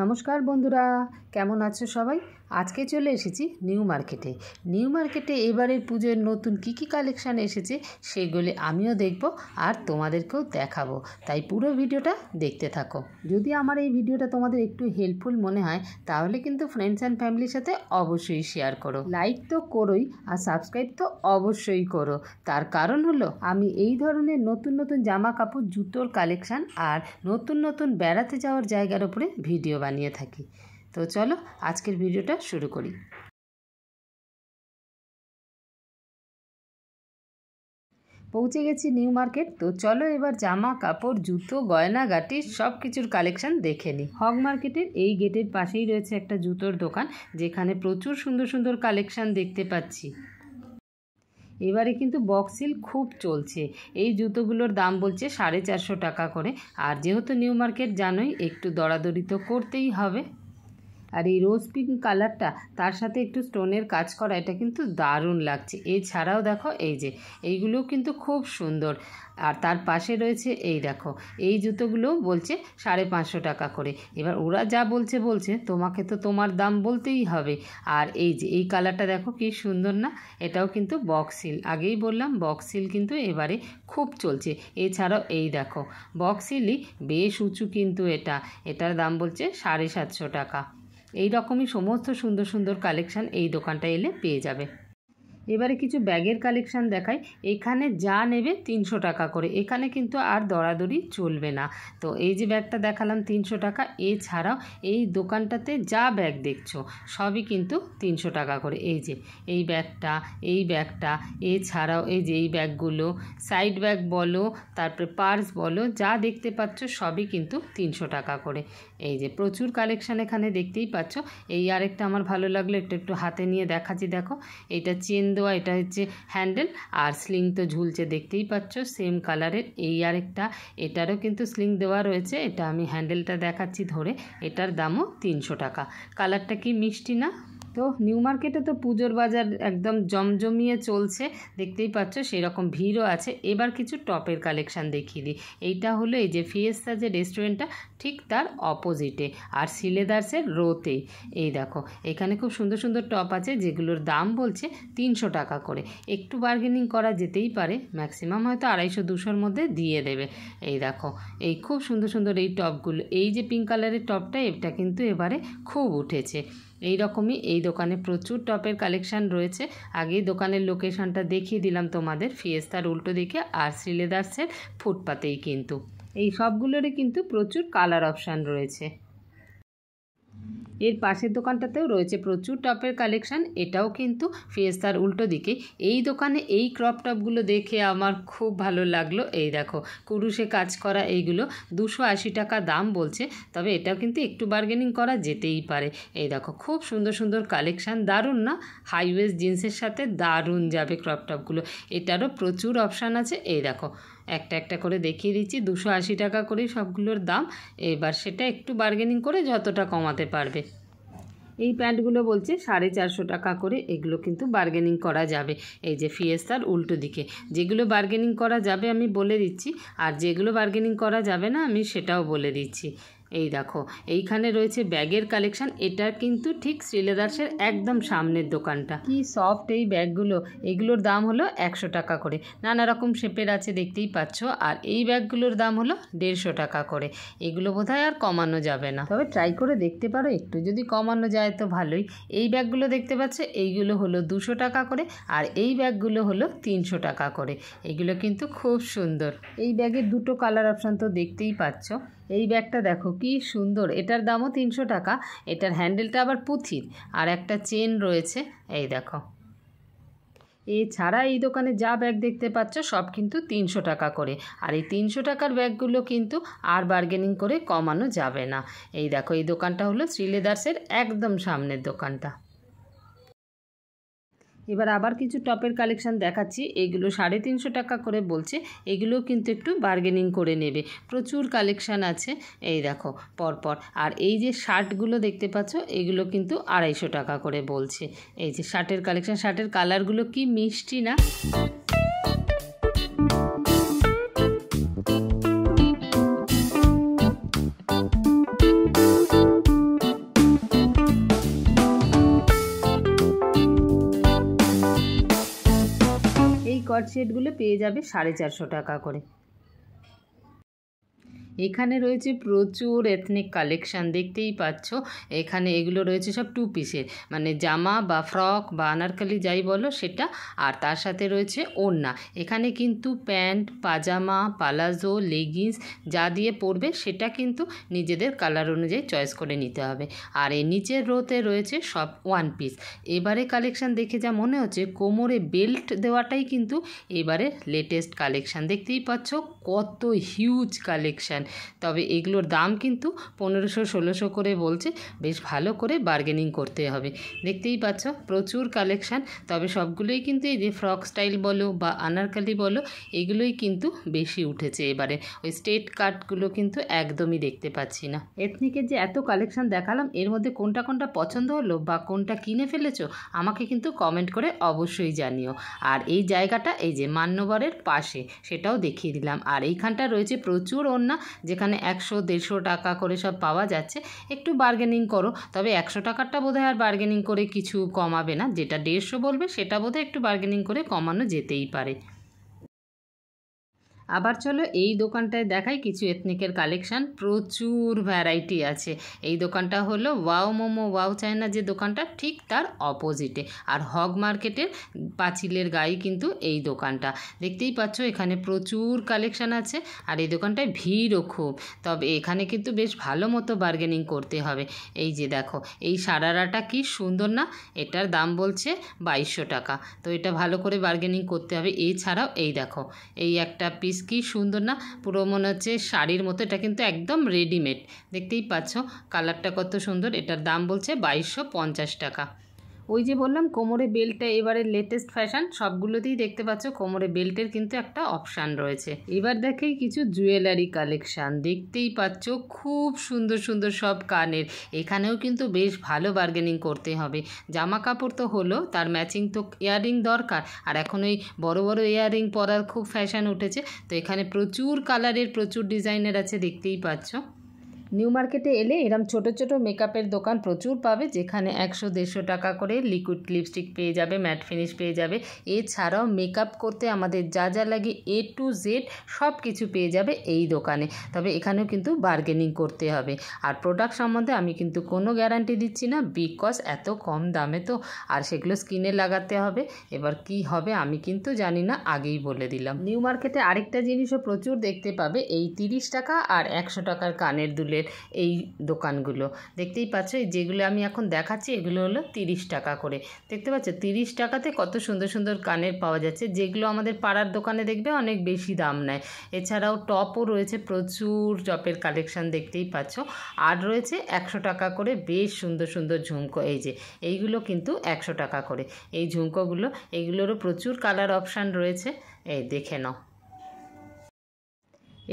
নমস্কার বন্ধুরা কেমন আছে সবাই আজকে চলে এসেছি নিউ মার্কেটে নিউ মার্কেটে এবারের পুজোর নতুন কি কি কালেকশান এসেছে সেগুলি আমিও দেখব আর তোমাদেরকেও দেখাবো তাই পুরো ভিডিওটা দেখতে থাকো যদি আমার এই ভিডিওটা তোমাদের একটু হেল্পফুল মনে হয় তাহলে কিন্তু ফ্রেন্ডস অ্যান্ড ফ্যামিলির সাথে অবশ্যই শেয়ার করো লাইক তো করোই আর সাবস্ক্রাইব তো অবশ্যই করো তার কারণ হলো আমি এই ধরনের নতুন নতুন জামা কাপড় জুতোর কালেকশান আর নতুন নতুন বেড়াতে যাওয়ার জায়গার উপরে ভিডিও বানিয়ে থাকি তো চলো আজকের ভিডিওটা শুরু করি পৌঁছে গেছি নিউ মার্কেট তো চলো এবার জামা কাপড় জুতো গয়নাগাটি সব কিছুর কালেকশান দেখে নিই হক মার্কেটের এই গেটের পাশেই রয়েছে একটা জুতোর দোকান যেখানে প্রচুর সুন্দর সুন্দর কালেকশান দেখতে পাচ্ছি এবারে কিন্তু বক্সিল খুব চলছে এই জুতোগুলোর দাম বলছে সাড়ে চারশো টাকা করে আর যেহেতু নিউ মার্কেট জানোই একটু দরাদরি তো করতেই হবে আর এই রোজ পিঙ্ক কালারটা তার সাথে একটু স্টোনের কাজ করা এটা কিন্তু দারুণ লাগছে এছাড়াও দেখো এই যে এইগুলোও কিন্তু খুব সুন্দর আর তার পাশে রয়েছে এই দেখো এই জুতোগুলো বলছে সাড়ে পাঁচশো টাকা করে এবার ওরা যা বলছে বলছে তোমাকে তো তোমার দাম বলতেই হবে আর এই যে এই কালারটা দেখো কি সুন্দর না এটাও কিন্তু বক্সিল আগেই বললাম বক্সিল কিন্তু এবারে খুব চলছে এছাড়াও এই দেখো বক্সিলই বেশ উঁচু কিন্তু এটা এটার দাম বলছে সাড়ে সাতশো টাকা এই রকমই সমস্ত সুন্দর সুন্দর কালেকশান এই দোকানটা এলে পেয়ে যাবে এবারে কিছু ব্যাগের কালেকশান দেখাই এখানে যা নেবে তিনশো টাকা করে এখানে কিন্তু আর দরাদরি চলবে না তো এই যে ব্যাগটা দেখালাম তিনশো টাকা এছাড়াও এই দোকানটাতে যা ব্যাগ দেখছো সবই কিন্তু তিনশো টাকা করে এই যে এই ব্যাগটা এই ব্যাগটা এছাড়াও এই যে এই ব্যাগগুলো সাইড ব্যাগ বলো তারপরে পার্স বলো যা দেখতে পাচ্ছ সবই কিন্তু তিনশো টাকা করে এই যে প্রচুর কালেকশান এখানে দেখতেই পাচ্ছ এই আরেকটা আমার ভালো লাগলো একটু একটু হাতে নিয়ে দেখাচ্ছি দেখো এটা চেন দেওয়া এটা হচ্ছে হ্যান্ডেল আর স্লিং তো ঝুলছে দেখতেই পাচ্ছ সেম কালারের এই আরেকটা এটারও কিন্তু স্লিং দেওয়া রয়েছে এটা আমি হ্যান্ডেলটা দেখাচ্ছি ধরে এটার দামও তিনশো টাকা কালারটা কি মিষ্টি না তো নিউ মার্কেটে তো পুজোর বাজার একদম জমজমিয়ে চলছে দেখতেই পাচ্ছ সেরকম ভিড়ও আছে এবার কিছু টপের কালেকশান দেখিয়ে দিই এইটা হলো এই যে ফিয়েস্তা যে রেস্টুরেন্টটা ঠিক তার অপোজিটে আর সিলেদার্সের রোতে এই দেখো এখানে খুব সুন্দর সুন্দর টপ আছে যেগুলোর দাম বলছে তিনশো টাকা করে একটু বার্গেনিং করা যেতেই পারে ম্যাক্সিমাম হয়তো আড়াইশো দুশোর মধ্যে দিয়ে দেবে এই দেখো এই খুব সুন্দর সুন্দর এই টপগুলো এই যে পিঙ্ক কালারের টপটা এটা কিন্তু এবারে খুব উঠেছে এই রকমই এই দোকানে প্রচুর টপের কালেকশান রয়েছে আগেই দোকানের লোকেশনটা দেখিয়ে দিলাম তোমাদের ফিয়েস্তার উল্টো দিকে আর শ্রীলেদার্সের ফুটপাতেই কিন্তু এই সবগুলোরই কিন্তু প্রচুর কালার অপশান রয়েছে এর পাশের দোকানটাতেও রয়েছে প্রচুর টপের কালেকশান এটাও কিন্তু ফেস্তার উল্টো দিকে এই দোকানে এই ক্রপ টপগুলো দেখে আমার খুব ভালো লাগলো এই দেখো কুরুষে কাজ করা এইগুলো দুশো আশি টাকা দাম বলছে তবে এটাও কিন্তু একটু বার্গেনিং করা যেতেই পারে এই দেখো খুব সুন্দর সুন্দর কালেকশান দারুণ না হাইওয়েস্ট জিন্সের সাথে দারুণ যাবে ক্রপ টপগুলো এটারও প্রচুর অপশান আছে এই দেখো একটা একটা করে দেখিয়ে দিচ্ছি দুশো আশি টাকা করে সবগুলোর দাম এবার সেটা একটু বার্গেনিং করে যতটা কমাতে পারবে এই প্যান্টগুলো বলছে সাড়ে চারশো টাকা করে এগুলো কিন্তু বার্গেনিং করা যাবে এই যে ফিয়েস্তার উল্টো দিকে যেগুলো বার্গেনিং করা যাবে আমি বলে দিচ্ছি আর যেগুলো বার্গেনিং করা যাবে না আমি সেটাও বলে দিচ্ছি এই দেখো এইখানে রয়েছে ব্যাগের কালেকশন এটা কিন্তু ঠিক শ্রীলেদার্সের একদম সামনের দোকানটা কি সফট এই ব্যাগগুলো এগুলোর দাম হলো একশো টাকা করে নানা রকম শেপের আছে দেখতেই পাচ্ছ আর এই ব্যাগগুলোর দাম হলো দেড়শো টাকা করে এগুলো বোধহয় আর কমানো যাবে না তবে ট্রাই করে দেখতে পারো একটু যদি কমানো যায় তো ভালোই এই ব্যাগগুলো দেখতে পাচ্ছ এইগুলো হলো দুশো টাকা করে আর এই ব্যাগগুলো হলো তিনশো টাকা করে এগুলো কিন্তু খুব সুন্দর এই ব্যাগের দুটো কালার অপশান তো দেখতেই পাচ্ছ এই ব্যাগটা দেখো কি সুন্দর এটার দামও তিনশো টাকা এটার হ্যান্ডেলটা আবার পুঁথির আর একটা চেন রয়েছে এই দেখো এছাড়া এই দোকানে যা ব্যাগ দেখতে পাচ্ছ সব কিন্তু তিনশো টাকা করে আর এই তিনশো টাকার ব্যাগগুলো কিন্তু আর বার্গেনিং করে কমানো যাবে না এই দেখো এই দোকানটা হলো শ্রীলেদার্সের একদম সামনের দোকানটা এবার আবার কিছু টপের কালেকশান দেখাচ্ছি এগুলো সাড়ে তিনশো টাকা করে বলছে এগুলোও কিন্তু একটু বার্গেনিং করে নেবে প্রচুর কালেকশান আছে এই দেখো পরপর আর এই যে শার্টগুলো দেখতে পাচ্ছ এগুলো কিন্তু আড়াইশো টাকা করে বলছে এই যে শার্টের কালেকশান শার্টের কালারগুলো কি মিষ্টি না সেটগুলো পেয়ে যাবে সাড়ে চারশো টাকা করে এখানে রয়েছে প্রচুর এথনিক কালেকশান দেখতেই পাচ্ছ এখানে এগুলো রয়েছে সব টু পিসের মানে জামা বা ফ্রক বা আনারকালি যাই বলো সেটা আর তার সাথে রয়েছে ওড়না এখানে কিন্তু প্যান্ট পাজামা পালাজো লেগিংস যা দিয়ে পরবে সেটা কিন্তু নিজেদের কালার অনুযায়ী চয়েস করে নিতে হবে আর এই নিচের রোতে রয়েছে সব ওয়ান পিস এবারে কালেকশান দেখে যা মনে হচ্ছে কোমরে বেল্ট দেওয়াটাই কিন্তু এবারে লেটেস্ট কালেকশান দেখতেই পাচ্ছ কত হিউজ কালেকশান তবে এগুলোর দাম কিন্তু পনেরোশো ষোলোশো করে বলছে বেশ ভালো করে বার্গেনিং করতে হবে দেখতেই পাচ্ছ প্রচুর কালেকশান তবে সবগুলোই কিন্তু এই যে ফ্রক স্টাইল বলো বা আনারকালি বলো এগুলোই কিন্তু বেশি উঠেছে এবারে ওই স্টেট কাটগুলো কিন্তু একদমই দেখতে পাচ্ছি না এথনিকের যে এত কালেকশান দেখালাম এর মধ্যে কোনটা কোনটা পছন্দ হলো বা কোনটা কিনে ফেলেছো আমাকে কিন্তু কমেন্ট করে অবশ্যই জানিও আর এই জায়গাটা এই যে মান্যবরের পাশে সেটাও দেখিয়ে দিলাম আর এইখানটা রয়েছে প্রচুর ওড়না যেখানে একশো দেড়শো টাকা করে সব পাওয়া যাচ্ছে একটু বার্গেনিং করো তবে একশো টাকারটা বোধহয় আর বার্গেনিং করে কিছু কমাবে না যেটা দেড়শো বলবে সেটা বোধহয় একটু বার্গেনিং করে কমানো যেতেই পারে আবার চলো এই দোকানটায় দেখাই কিছু এথনিকের কালেকশান প্রচুর ভ্যারাইটি আছে এই দোকানটা হলো ওয়াও মোমো ওয়াও চায়না যে দোকানটা ঠিক তার অপোজিটে আর হগ মার্কেটের পাঁচিলের গায়ে কিন্তু এই দোকানটা দেখতেই পাচ্ছ এখানে প্রচুর কালেকশান আছে আর এই দোকানটায় ভিড়ও খুব তবে এখানে কিন্তু বেশ ভালো মতো বার্গেনিং করতে হবে এই যে দেখো এই সারারাটা কি সুন্দর না এটার দাম বলছে বাইশশো টাকা তো এটা ভালো করে বার্গেনিং করতে হবে এছাড়াও এই দেখো এই একটা পিস পিস কি সুন্দর না পুরো মনে হচ্ছে শাড়ির মতো এটা কিন্তু একদম রেডিমেড দেখতেই পাচ্ছ কালারটা কত সুন্দর এটার দাম বলছে বাইশশো টাকা ওই যে বললাম কোমরে বেল্টটা এবারে লেটেস্ট ফ্যাশন সবগুলোতেই দেখতে পাচ্ছ কোমরে বেল্টের কিন্তু একটা অপশান রয়েছে এবার দেখে কিছু জুয়েলারি কালেকশান দেখতেই পাচ্ছ খুব সুন্দর সুন্দর সব কানের এখানেও কিন্তু বেশ ভালো বার্গেনিং করতে হবে জামা কাপড় তো হলো তার ম্যাচিং তো ইয়াররিং দরকার আর এখন ওই বড় বড় ইয়াররিং পরার খুব ফ্যাশন উঠেছে তো এখানে প্রচুর কালারের প্রচুর ডিজাইনের আছে দেখতেই পাচ্ছ নিউ মার্কেটে এলে এরম ছোট ছোট মেকআপের দোকান প্রচুর পাবে যেখানে একশো দেড়শো টাকা করে লিকুইড লিপস্টিক পেয়ে যাবে ম্যাট ফিনিশ পেয়ে যাবে এছাড়াও মেকআপ করতে আমাদের যা যা লাগে এ টু জেড সব কিছু পেয়ে যাবে এই দোকানে তবে এখানেও কিন্তু বার্গেনিং করতে হবে আর প্রোডাক্ট সম্বন্ধে আমি কিন্তু কোনো গ্যারান্টি দিচ্ছি না বিকজ এত কম দামে তো আর সেগুলো স্কিনে লাগাতে হবে এবার কি হবে আমি কিন্তু জানি না আগেই বলে দিলাম নিউ মার্কেটে আরেকটা জিনিসও প্রচুর দেখতে পাবে এই তিরিশ টাকা আর একশো টাকার কানের দুলে রেটের এই দোকানগুলো দেখতেই পাচ্ছ যেগুলো আমি এখন দেখাচ্ছি এগুলো হলো তিরিশ টাকা করে দেখতে পাচ্ছ তিরিশ টাকাতে কত সুন্দর সুন্দর কানের পাওয়া যাচ্ছে যেগুলো আমাদের পাড়ার দোকানে দেখবে অনেক বেশি দাম নেয় এছাড়াও টপও রয়েছে প্রচুর টপের কালেকশান দেখতেই পাচ্ছ আর রয়েছে একশো টাকা করে বেশ সুন্দর সুন্দর ঝুমকো এই যে এইগুলো কিন্তু একশো টাকা করে এই ঝুমকোগুলো এইগুলোরও প্রচুর কালার অপশান রয়েছে এই দেখে নাও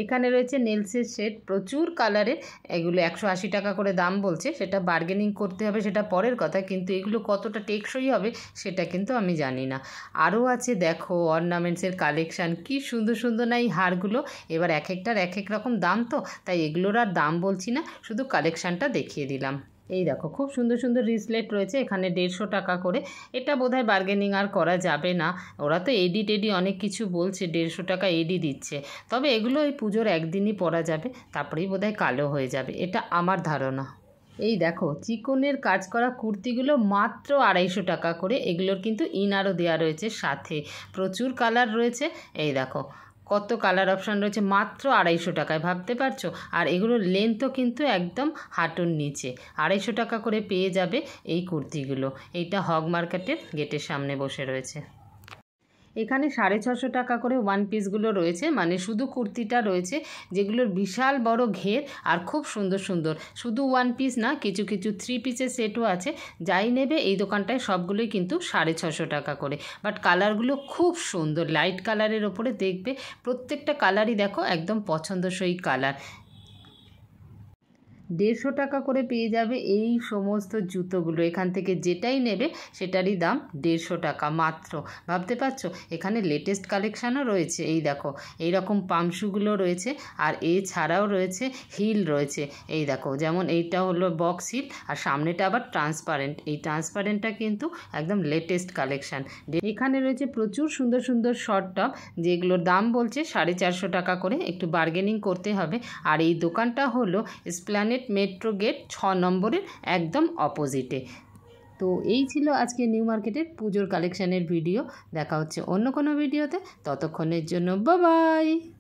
এখানে রয়েছে নেলসের শেড প্রচুর কালারের এগুলো একশো আশি টাকা করে দাম বলছে সেটা বার্গেনিং করতে হবে সেটা পরের কথা কিন্তু এগুলো কতটা টেকসই হবে সেটা কিন্তু আমি জানি না আরও আছে দেখো অর্নামেন্টসের কালেকশান কি সুন্দর সুন্দর না এই হারগুলো এবার এক একটার এক এক রকম দাম তো তাই এগুলোর আর দাম বলছি না শুধু কালেকশানটা দেখিয়ে দিলাম এই দেখো খুব সুন্দর সুন্দর রিসলেট রয়েছে এখানে দেড়শো টাকা করে এটা বোধহয় বার্গেনিং আর করা যাবে না ওরা তো এডি টেডি অনেক কিছু বলছে দেড়শো টাকা এডি দিচ্ছে তবে এগুলো এই পুজোর একদিনই পরা যাবে তারপরেই বোধহয় কালো হয়ে যাবে এটা আমার ধারণা এই দেখো চিকনের কাজ করা কুর্তিগুলো মাত্র আড়াইশো টাকা করে এগুলোর কিন্তু ইনারও দেওয়া রয়েছে সাথে প্রচুর কালার রয়েছে এই দেখো কত কালার অপশান রয়েছে মাত্র আড়াইশো টাকায় ভাবতে পারছো আর এগুলোর লেন্থও কিন্তু একদম হাঁটুর নিচে আড়াইশো টাকা করে পেয়ে যাবে এই কুর্তিগুলো এইটা হক মার্কেটের গেটের সামনে বসে রয়েছে এখানে সাড়ে ছশো টাকা করে ওয়ান পিসগুলো রয়েছে মানে শুধু কুর্তিটা রয়েছে যেগুলোর বিশাল বড় ঘের আর খুব সুন্দর সুন্দর শুধু ওয়ান পিস না কিছু কিছু থ্রি পিসের সেটও আছে যাই নেবে এই দোকানটায় সবগুলোই কিন্তু সাড়ে ছশো টাকা করে বাট কালারগুলো খুব সুন্দর লাইট কালারের ওপরে দেখবে প্রত্যেকটা কালারই দেখো একদম পছন্দসই কালার দেড়শো টাকা করে পেয়ে যাবে এই সমস্ত জুতোগুলো এখান থেকে যেটাই নেবে সেটারই দাম দেড়শো টাকা মাত্র ভাবতে পারছো এখানে লেটেস্ট কালেকশানও রয়েছে এই দেখো এই রকম পামশুগুলো রয়েছে আর এছাড়াও রয়েছে হিল রয়েছে এই দেখো যেমন এইটা হলো বক্স হিল আর সামনেটা আবার ট্রান্সপারেন্ট এই ট্রান্সপারেন্টটা কিন্তু একদম লেটেস্ট কালেকশান এখানে রয়েছে প্রচুর সুন্দর সুন্দর শর্ট টপ যেগুলোর দাম বলছে সাড়ে চারশো টাকা করে একটু বার্গেনিং করতে হবে আর এই দোকানটা হলো স্প্ল্যান প্ল্যানেট মেট্রো গেট ছ নম্বরের একদম অপোজিটে তো এই ছিল আজকে নিউ মার্কেটের পুজোর কালেকশানের ভিডিও দেখা হচ্ছে অন্য কোনো ভিডিওতে ততক্ষণের জন্য বাবাই